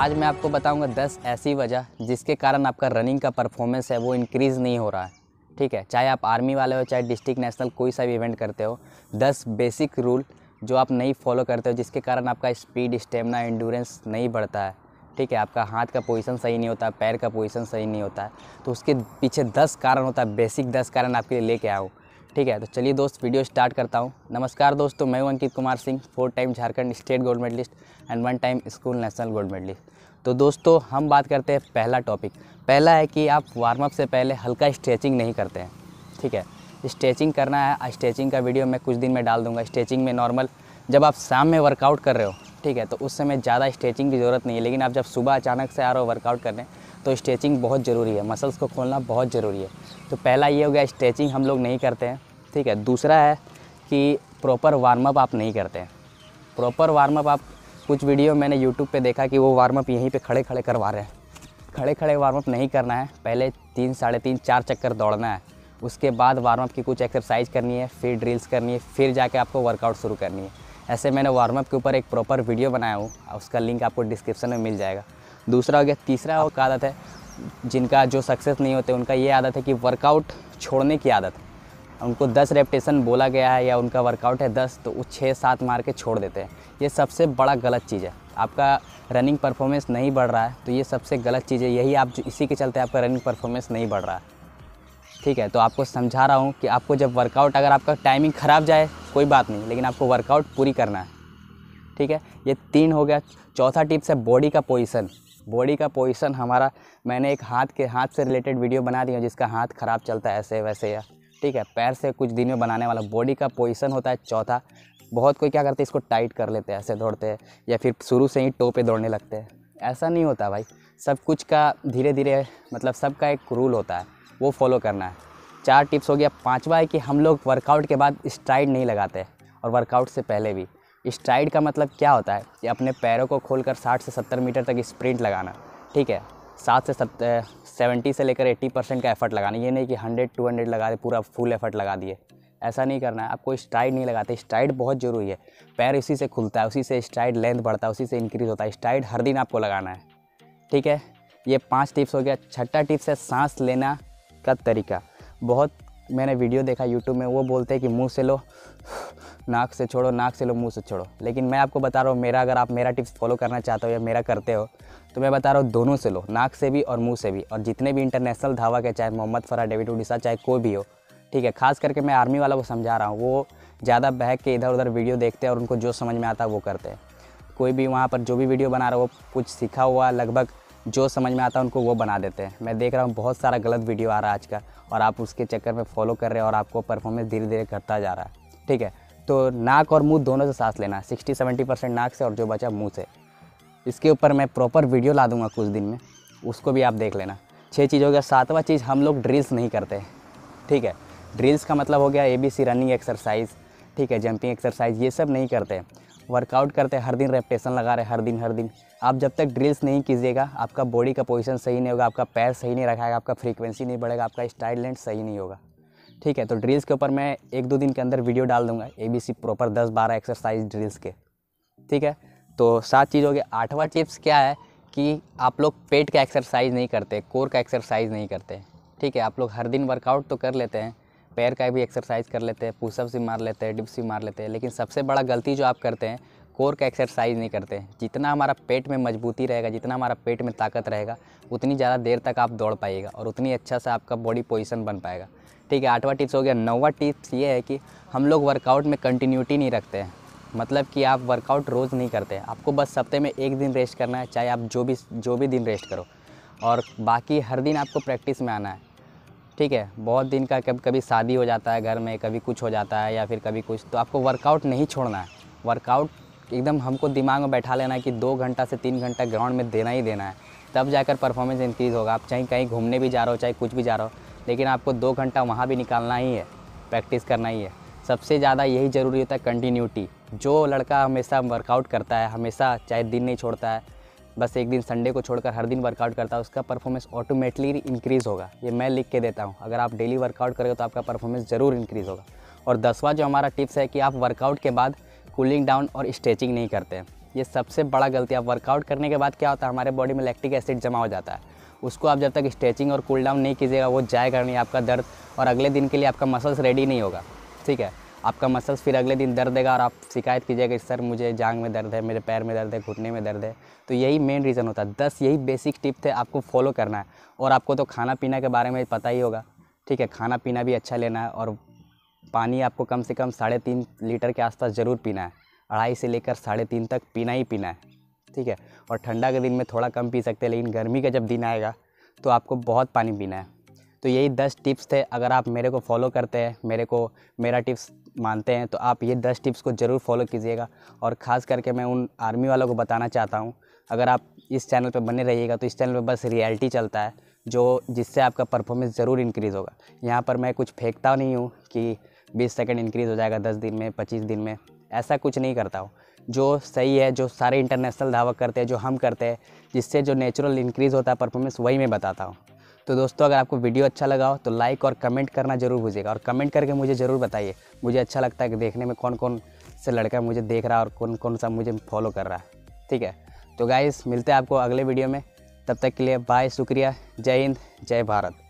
आज मैं आपको बताऊंगा 10 ऐसी वजह जिसके कारण आपका रनिंग का परफॉर्मेंस है वो इंक्रीज़ नहीं हो रहा है ठीक है चाहे आप आर्मी वाले हो चाहे डिस्ट्रिक्ट नेशनल कोई सा भी इवेंट करते हो 10 बेसिक रूल जो आप नहीं फॉलो करते हो जिसके कारण आपका स्पीड स्टेमिना इंडोरेंस नहीं बढ़ता है ठीक है आपका हाथ का पोजीशन सही नहीं होता पैर का पोजीशन सही नहीं होता है तो उसके पीछे दस कारण होता है बेसिक दस कारण आपके लिए लेके आऊँ ठीक है तो चलिए दोस्त वीडियो स्टार्ट करता हूँ नमस्कार दोस्तों मैं हूँ Ankit Kumar Singh four time Jharkhand state gold medallist and one time school national gold medallist तो दोस्तों हम बात करते हैं पहला टॉपिक पहला है कि आप वार्म अप से पहले हल्का स्ट्रेचिंग नहीं करते हैं ठीक है स्ट्रेचिंग करना है स्ट्रेचिंग का वीडियो मैं कुछ दिन में डाल दूँगा स्ट्रेचिंग में नॉर्मल जब आप शाम में वर्कआउट कर रहे हो ठीक है तो उस समय ज़्यादा स्ट्रेचिंग की ज़रूरत नहीं है लेकिन आप जब सुबह अचानक से आ रहे हो वर्कआउट करने तो स्ट्रेचिंग बहुत ज़रूरी है मसल्स को खोलना बहुत ज़रूरी है तो पहला ये हो गया स्ट्रेचिंग हम लोग नहीं करते हैं ठीक है दूसरा है कि प्रॉपर वार्मअप आप नहीं करते हैं प्रॉपर वार्मअप आप कुछ वीडियो मैंने यूट्यूब पे देखा कि वो वार्मअप यहीं पे खड़े खड़े करवा रहे हैं खड़े खड़े वार्मअप नहीं करना है पहले तीन साढ़े तीन चार चक्कर दौड़ना है उसके बाद वार्मअप की कुछ एक्सरसाइज करनी है फिर ड्रिल्स करनी है फिर जाके आपको वर्कआउट शुरू करनी है ऐसे मैंने वार्मअप के ऊपर एक प्रॉपर वीडियो बनाया हूँ उसका लिंक आपको डिस्क्रिप्शन में मिल जाएगा दूसरा हो गया तीसरा और आदत है जिनका जो सक्सेस नहीं होते उनका ये आदत है कि वर्कआउट छोड़ने की आदत उनको दस रेपटेशन बोला गया है या उनका वर्कआउट है दस तो वो छः सात मार के छोड़ देते हैं ये सबसे बड़ा गलत चीज़ है आपका रनिंग परफॉर्मेंस नहीं बढ़ रहा है तो ये सबसे गलत चीज़ है यही आप जो इसी के चलते आपका रनिंग परफॉर्मेंस नहीं बढ़ रहा है ठीक है तो आपको समझा रहा हूँ कि आपको जब वर्कआउट अगर आपका टाइमिंग ख़राब जाए कोई बात नहीं लेकिन आपको वर्कआउट पूरी करना है ठीक है ये तीन हो गया चौथा टिप्स है बॉडी का पोजिशन बॉडी का पोजिशन हमारा मैंने एक हाथ के हाथ से रिलेटेड वीडियो बना दिया जिसका हाथ ख़राब चलता है ऐसे वैसे या ठीक है पैर से कुछ दिन में बनाने वाला बॉडी का पोजिशन होता है चौथा बहुत कोई क्या करते हैं इसको टाइट कर लेते हैं ऐसे दौड़ते हैं या फिर शुरू से ही टो पे दौड़ने लगते हैं ऐसा नहीं होता भाई सब कुछ का धीरे धीरे मतलब सबका एक रूल होता है वो फॉलो करना है चार टिप्स हो गया पाँचवा है कि हम लोग वर्कआउट के बाद स्ट्राइड नहीं लगाते और वर्कआउट से पहले भी स्ट्राइड का मतलब क्या होता है कि अपने पैरों को खोलकर 60 से 70 मीटर तक स्प्रिंट लगाना ठीक है सात से सत्तर सेवेंटी से लेकर एट्टी परसेंट का एफर्ट लगाना ये नहीं कि हंड्रेड टू हंड्रेड लगा दे पूरा फुल एफर्ट लगा दिए ऐसा नहीं करना है आपको स्ट्राइड नहीं लगाते स्ट्राइड बहुत ज़रूरी है पैर उसी से खुलता है उसी से स्ट्राइड लेंथ बढ़ता है उसी से इंक्रीज़ होता है स्ट्राइड हर दिन आपको लगाना है ठीक है ये पाँच टिप्स हो गया छठा टिप्स है सांस लेना का तरीका बहुत मैंने वीडियो देखा यूट्यूब में वो बोलते हैं कि मुँह से लो नाक से छोड़ो नाक से लो मुंह से छोड़ो लेकिन मैं आपको बता रहा हूँ मेरा अगर आप मेरा टिप्स फॉलो करना चाहते हो या मेरा करते हो तो मैं बता रहा हूँ दोनों से लो नाक से भी और मुंह से भी और जितने भी इंटरनेशनल धावा के चाहे मोहम्मद फरा डेविड उडिसा चाहे कोई भी हो ठीक है खास करके मैं आर्मी वाला को समझा रहा हूँ वो ज़्यादा बहक के इधर उधर वीडियो देखते हैं और उनको जो समझ में आता है वो करते हैं कोई भी वहाँ पर जो भी वीडियो बना रहा हो कुछ सीखा हुआ लगभग जो समझ में आता है उनको वो बना देते हैं मैं देख रहा हूँ बहुत सारा गलत वीडियो आ रहा है आज का और आप उसके चक्कर में फॉलो कर रहे हो और आपको परफॉर्मेंस धीरे धीरे घटता जा रहा है ठीक है तो नाक और मुंह दोनों से सांस लेना 60-70 परसेंट नाक से और जो बचा मुंह से इसके ऊपर मैं प्रॉपर वीडियो ला दूंगा कुछ दिन में उसको भी आप देख लेना छः चीज़ हो गया सातवां चीज़ हम लोग ड्रिल्स नहीं करते ठीक है ड्रिल्स का मतलब हो गया A B C running exercise ठीक है जंपिंग एक्सरसाइज ये सब नहीं करते वर्कआउट करते हर दिन रेपटेशन लगा रहे हर दिन हर दिन आप जब तक ड्रिल्स नहीं कीजिएगा आपका बॉडी का पोजीशन सही नहीं होगा आपका पैर सही नहीं रखाएगा आपका फ्रीक्वेंसी नहीं बढ़ेगा आपका स्टाइल लेंथ सही नहीं होगा ठीक है तो ड्रिल्स के ऊपर मैं एक दो दिन के अंदर वीडियो डाल दूंगा ए बी सी प्रॉपर दस बारह एक्सरसाइज ड्रिल्स के ठीक है तो सात चीज़ हो गया आठवा टिप्स क्या है कि आप लोग पेट का एक्सरसाइज नहीं करते कोर का एक्सरसाइज नहीं करते ठीक है आप लोग हर दिन वर्कआउट तो कर लेते हैं पैर का भी एक्सरसाइज कर लेते हैं पूसअप भी मार लेते हैं डिप्स भी मार लेते हैं लेकिन सबसे बड़ा गलती जो आप करते हैं कोर का एक्सरसाइज नहीं करते जितना हमारा पेट में मजबूती रहेगा जितना हमारा पेट में ताकत रहेगा उतनी ज़्यादा देर तक आप दौड़ पाइएगा और उतनी अच्छा से आपका बॉडी पोजिशन बन पाएगा ठीक है आठवां टिप्स हो गया नौवा टिप्स ये है कि हम लोग वर्कआउट में कंटिन्यूटी नहीं रखते हैं मतलब कि आप वर्कआउट रोज़ नहीं करते आपको बस हफ्ते में एक दिन रेस्ट करना है चाहे आप जो भी जो भी दिन रेस्ट करो और बाकी हर दिन आपको प्रैक्टिस में आना है ठीक है बहुत दिन का कभी कभी शादी हो जाता है घर में कभी कुछ हो जाता है या फिर कभी कुछ तो आपको वर्कआउट नहीं छोड़ना है वर्कआउट एकदम हमको दिमाग में बैठा लेना है कि दो घंटा से तीन घंटा ग्राउंड में देना ही देना है तब जाकर परफॉर्मेंस इंक्रीज़ होगा आप चाहे कहीं घूमने भी जा रहे हो चाहे कुछ भी जा रहे हो लेकिन आपको दो घंटा वहाँ भी निकालना ही है प्रैक्टिस करना ही है सबसे ज़्यादा यही ज़रूरी होता है कंटिन्यूटी जो लड़का हमेशा वर्कआउट करता है हमेशा चाहे दिन नहीं छोड़ता है बस एक दिन संडे को छोड़कर हर दिन वर्कआउट करता है उसका परफॉर्मेंस ऑटोमेटिकली इंक्रीज़ होगा ये मैं लिख के देता हूँ अगर आप डेली वर्कआउट करेंगे तो आपका परफॉर्मेंस ज़रूर इंक्रीज़ होगा और दसवां जो हमारा टिप्स है कि आप वर्कआउट के बाद कूलिंग डाउन और स्ट्रेचिंग नहीं करते हैं ये सबसे बड़ा गलती है वर्कआउट करने के बाद क्या होता है हमारे बॉडी में लैक्टिक एसिड जमा हो जाता है उसको आप जब तक स्ट्रेचिंग और कूल डाउन नहीं कीजिएगा वो जाएगा नहीं आपका दर्द और अगले दिन के लिए आपका मसल्स रेडी नहीं होगा ठीक है आपका मसल्स फिर अगले दिन दर्द देगा और आप शिकायत कीजिएगा कि सर मुझे जांग में दर्द है मेरे पैर में दर्द है घुटने में दर्द है तो यही मेन रीज़न होता है दस यही बेसिक टिप थे आपको फॉलो करना है और आपको तो खाना पीना के बारे में पता ही होगा ठीक है खाना पीना भी अच्छा लेना है और पानी आपको कम से कम साढ़े तीन लीटर के आसपास ज़रूर पीना है अढ़ाई से लेकर साढ़े तीन तक पीना ही पीना है ठीक है और ठंडा के दिन में थोड़ा कम पी सकते हैं लेकिन गर्मी का जब दिन आएगा तो आपको बहुत पानी पीना है तो यही दस टिप्स थे अगर आप मेरे को फॉलो करते हैं मेरे को मेरा टिप्स मानते हैं तो आप ये दस टिप्स को ज़रूर फॉलो कीजिएगा और ख़ास करके मैं उन आर्मी वालों को बताना चाहता हूँ अगर आप इस चैनल पर बने रहिएगा तो इस चैनल पर बस रियलिटी चलता है जो जिससे आपका परफॉर्मेंस ज़रूर इंक्रीज़ होगा यहाँ पर मैं कुछ फेंकता नहीं हूँ कि बीस सेकेंड इंक्रीज़ हो जाएगा दस दिन में पच्चीस दिन में ऐसा कुछ नहीं करता हूँ जो सही है जो सारे इंटरनेशनल धावा करते हैं जो हम करते हैं जिससे जो नेचुरल इंक्रीज़ होता है परफॉर्मेंस वही मैं बताता हूँ तो दोस्तों अगर आपको वीडियो अच्छा लगा हो तो लाइक और कमेंट करना जरूर भूजिएगा और कमेंट करके मुझे ज़रूर बताइए मुझे अच्छा लगता है कि देखने में कौन कौन से लड़का मुझे देख रहा है और कौन कौन सा मुझे फॉलो कर रहा है ठीक है तो गाइस मिलते हैं आपको अगले वीडियो में तब तक के लिए बाय शुक्रिया जय हिंद जय भारत